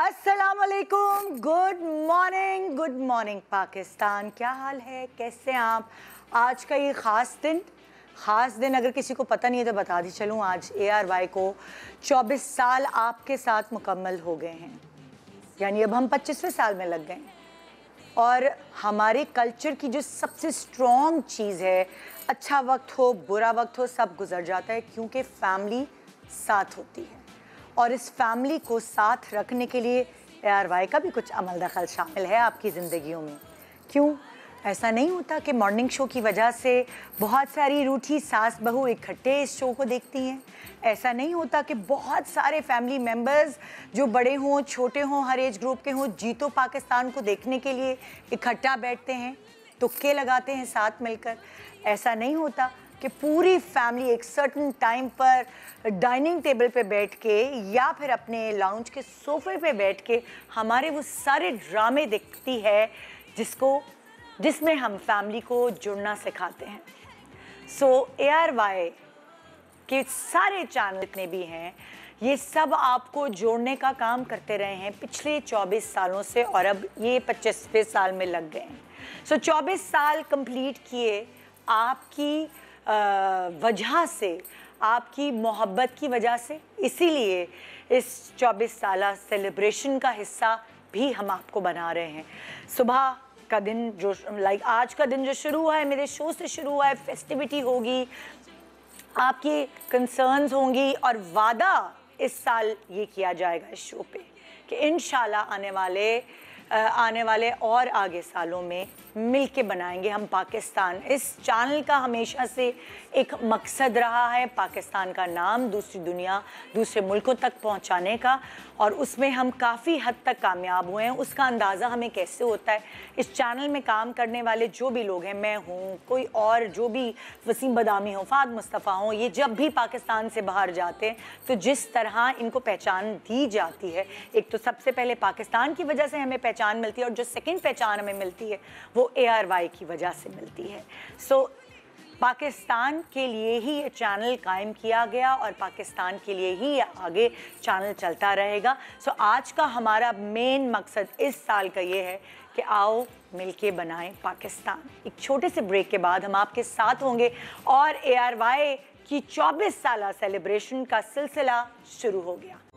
असलकुम good morning good morning Pakistan क्या हाल है कैसे आप आज का ये ख़ास दिन ख़ास दिन अगर किसी को पता नहीं है तो बता दी चलूँ आज ए आर वाई को 24 साल आपके साथ मुकम्मल हो गए हैं यानी अब हम 25वें साल में लग गए और हमारे कल्चर की जो सबसे स्ट्रॉन्ग चीज़ है अच्छा वक्त हो बुरा वक्त हो सब गुजर जाता है क्योंकि फैमिली साथ होती है और इस फैमिली को साथ रखने के लिए ए का भी कुछ अमल दखल शामिल है आपकी ज़िंदगियों में क्यों ऐसा नहीं होता कि मॉर्निंग शो की वजह से बहुत सारी रूठी सास बहू इकट्ठे इस शो को देखती हैं ऐसा नहीं होता कि बहुत सारे फैमिली मेम्बर्स जो बड़े हों छोटे हों हर एज ग्रुप के हों जीतो पाकिस्तान को देखने के लिए इकट्ठा बैठते हैं तुक्के लगाते हैं साथ मिलकर ऐसा नहीं होता कि पूरी फैमिली एक सर्टन टाइम पर डाइनिंग टेबल पे बैठ के या फिर अपने लाउंज के सोफे पे बैठ के हमारे वो सारे ड्रामे देखती है जिसको जिसमें हम फैमिली को जुड़ना सिखाते हैं सो ए आर वाई के सारे चैनल इतने भी हैं ये सब आपको जोड़ने का काम करते रहे हैं पिछले 24 सालों से और अब ये पच्चीसवें साल में लग गए हैं सो so, 24 साल कंप्लीट किए आपकी वजह से आपकी मोहब्बत की वजह से इसीलिए इस 24 साल सेलिब्रेशन का हिस्सा भी हम आपको बना रहे हैं सुबह का दिन जो लाइक आज का दिन जो शुरू हुआ है मेरे शो से शुरू हुआ है फेस्टिविटी होगी आपकी कंसर्न्स होंगी और वादा इस साल ये किया जाएगा इस शो पे कि इन आने वाले आने वाले और आगे सालों में मिल के बनाएंगे हम पाकिस्तान इस चैनल का हमेशा से एक मकसद रहा है पाकिस्तान का नाम दूसरी दुनिया दूसरे मुल्कों तक पहुंचाने का और उसमें हम काफ़ी हद तक कामयाब हुए हैं उसका अंदाज़ा हमें कैसे होता है इस चैनल में काम करने वाले जो भी लोग हैं मैं हूँ कोई और जो भी वसीम बदामी हों फाद मुस्तफ़ा हों ये जब भी पाकिस्तान से बाहर जाते हैं तो जिस तरह इनको पहचान दी जाती है एक तो सबसे पहले पाकिस्तान की वजह से हमें पहचान मिलती है और जो सेकेंड पहचान हमें मिलती है वो ए आर वाई की वजह से मिलती है सो so, पाकिस्तान के लिए ही ये चैनल कायम किया गया और पाकिस्तान के लिए ही ये आगे चैनल चलता रहेगा सो so, आज का हमारा मेन मकसद इस साल का ये है कि आओ मिलके बनाएं पाकिस्तान एक छोटे से ब्रेक के बाद हम आपके साथ होंगे और ए आर वाई की 24 साल सेलिब्रेशन का सिलसिला शुरू हो गया